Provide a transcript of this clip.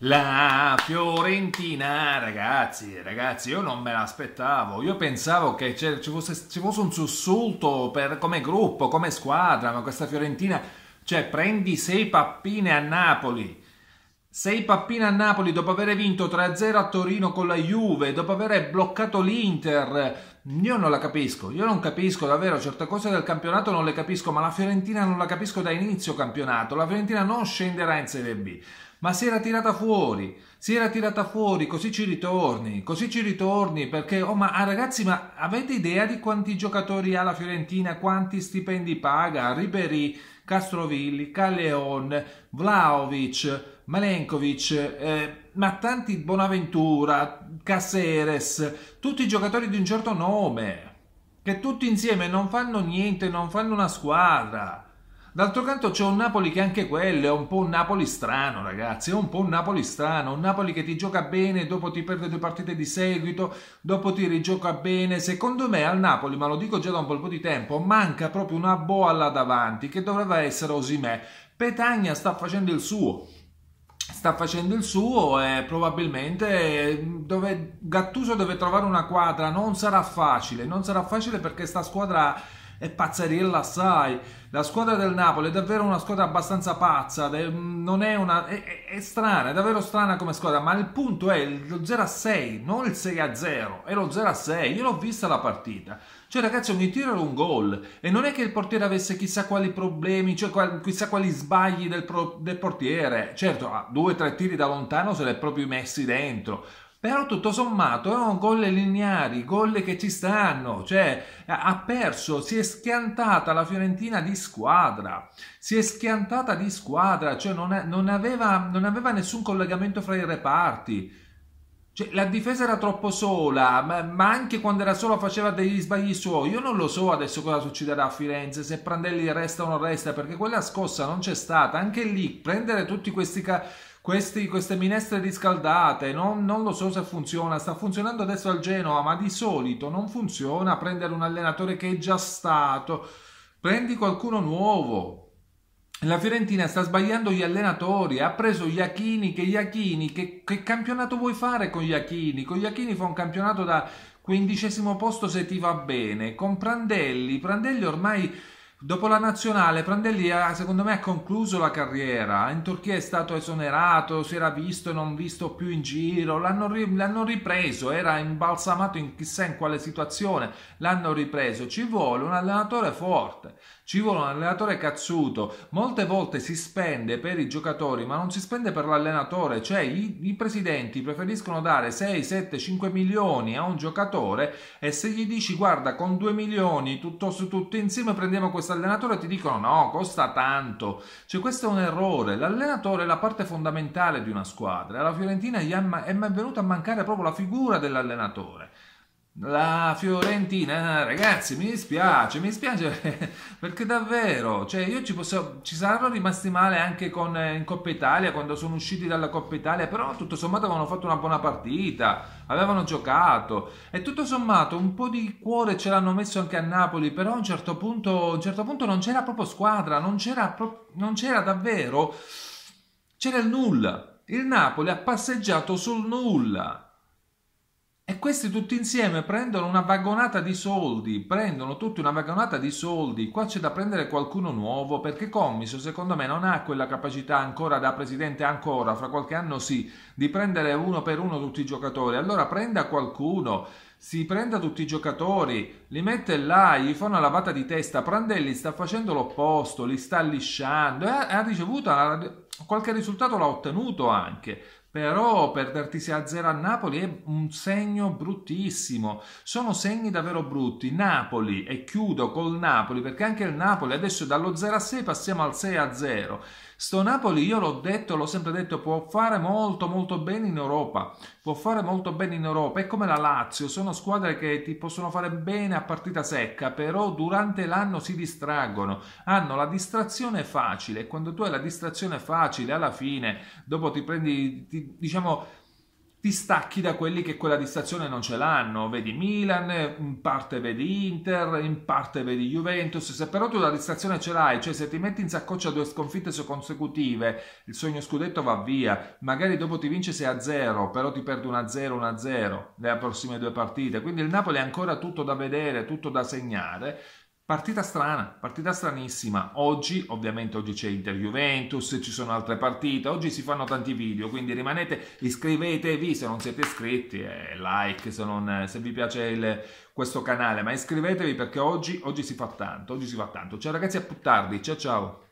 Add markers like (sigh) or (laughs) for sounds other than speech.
La Fiorentina, ragazzi, ragazzi, io non me l'aspettavo. Io pensavo che ci fosse, ci fosse, un sussulto per, come gruppo, come squadra, ma questa Fiorentina, cioè, prendi sei pappine a Napoli. Sei pappine a Napoli dopo aver vinto 3-0 a Torino con la Juve, dopo aver bloccato l'Inter. Io non la capisco, io non capisco davvero certe cose del campionato non le capisco, ma la Fiorentina non la capisco da inizio campionato. La Fiorentina non scenderà in Serie B ma si era tirata fuori, si era tirata fuori, così ci ritorni, così ci ritorni, perché, oh ma ah, ragazzi, ma avete idea di quanti giocatori ha la Fiorentina, quanti stipendi paga? Ribery, Castrovilli, Calleon, Vlaovic, Malenkovic, eh, ma tanti Bonaventura, Caseres, tutti giocatori di un certo nome, che tutti insieme non fanno niente, non fanno una squadra. D'altro canto c'è un Napoli che anche quello è un po' un Napoli strano, ragazzi, è un po' un Napoli strano, un Napoli che ti gioca bene, dopo ti perde due partite di seguito, dopo ti rigioca bene. Secondo me al Napoli, ma lo dico già da un bel po' di tempo, manca proprio una boa là davanti che doveva essere Osimè. Petagna sta facendo il suo sta facendo il suo e probabilmente eh, dove Gattuso deve trovare una quadra non sarà facile, non sarà facile perché sta squadra è pazzariella assai. La squadra del Napoli è davvero una squadra abbastanza pazza, non è una... È, è, è strana, è davvero strana come squadra, ma il punto è lo 0-6, a non il 6-0, a è lo 0-6, a io l'ho vista la partita. Cioè ragazzi ogni tiro era un gol e non è che il portiere avesse chissà quali problemi, cioè qual, chissà quali sbagli del, pro, del portiere. Certo, due o tre tiri da lontano se l'è proprio messi dentro però tutto sommato erano eh, gol lineari, gol che ci stanno, cioè ha perso, si è schiantata la Fiorentina di squadra, si è schiantata di squadra, cioè non, non, aveva, non aveva nessun collegamento fra i reparti. Cioè, la difesa era troppo sola, ma, ma, anche quando era sola faceva degli sbagli suoi. Io non lo so adesso cosa succederà a Firenze, se Prandelli resta o non resta, perché quella scossa non c'è stata. Anche lì, prendere tutti questi... Ca- questi, queste minestre riscaldate, non, non, lo so se funziona, sta funzionando adesso al Genoa, ma di solito non funziona prendere un allenatore che è già stato, prendi qualcuno nuovo. La Fiorentina sta sbagliando gli allenatori, ha preso Iachini, che che, che campionato vuoi fare con gli Iachini? Con gli Iachini fa un campionato da quindicesimo posto se ti va bene, con Prandelli, Prandelli ormai Dopo la nazionale, Prandelli ha, secondo me ha concluso la carriera. In Turchia è stato esonerato, si era visto e non visto più in giro. L'hanno, ri- l'hanno ripreso, era imbalsamato in chissà in quale situazione. L'hanno ripreso. Ci vuole un allenatore forte. Ci vuole un allenatore cazzuto. Molte volte si spende per i giocatori, ma non si spende per l'allenatore. Cioè, i, i presidenti preferiscono dare 6, 7, 5 milioni a un giocatore e se gli dici guarda, con 2 milioni tutto su tutto insieme prendiamo questo allenatore, ti dicono no, costa tanto. Cioè, questo è un errore. L'allenatore è la parte fondamentale di una squadra. Alla Fiorentina è, è venuta a mancare proprio la figura dell'allenatore. La Fiorentina, ragazzi, mi dispiace, mi dispiace (laughs) perché davvero, cioè io ci, posso, ci saranno rimasti male anche con, in Coppa Italia quando sono usciti dalla Coppa Italia, però tutto sommato avevano fatto una buona partita, avevano giocato e tutto sommato un po' di cuore ce l'hanno messo anche a Napoli, però a un certo punto, un certo punto non c'era proprio squadra, non c'era, pro, non c'era davvero, c'era il nulla. Il Napoli ha passeggiato sul nulla e questi tutti insieme prendono una vagonata di soldi, prendono tutti una vagonata di soldi. Qua c'è da prendere qualcuno nuovo perché Commisso secondo me non ha quella capacità ancora da presidente ancora, fra qualche anno sì, di prendere uno per uno tutti i giocatori. Allora prenda qualcuno, si prenda tutti i giocatori, li mette là, gli fa una lavata di testa. Prandelli sta facendo l'opposto, li sta lisciando e ha ricevuto qualche risultato l'ha ottenuto anche però perderti 6-0 a a Napoli è un segno bruttissimo, sono segni davvero brutti, Napoli e chiudo col Napoli perché anche il Napoli adesso dallo 0-6 a passiamo al 6-0, a sto Napoli io l'ho detto, l'ho sempre detto, può fare molto molto bene in Europa, può fare molto bene in Europa, è come la Lazio, sono squadre che ti possono fare bene a partita secca, però durante l'anno si distraggono, hanno la distrazione facile, quando tu hai la distrazione facile alla fine, dopo ti prendi... Ti ti, diciamo, ti stacchi da quelli che quella distrazione non ce l'hanno. Vedi Milan, in parte vedi Inter, in parte vedi Juventus. Se però tu la distrazione ce l'hai, cioè se ti metti in saccoccia due sconfitte consecutive, il sogno scudetto va via. Magari dopo ti vince 6-0, però ti perdi 1-0, 1-0 nelle prossime due partite. Quindi il Napoli è ancora tutto da vedere, tutto da segnare. Partita strana, partita stranissima. Oggi, ovviamente, oggi c'è Inter Juventus, ci sono altre partite, oggi si fanno tanti video, quindi rimanete, iscrivetevi se non siete iscritti, eh, like se, non, se, vi piace il, questo canale, ma iscrivetevi perché oggi, oggi si fa tanto, oggi si fa tanto. Ciao ragazzi, a più tardi, ciao ciao.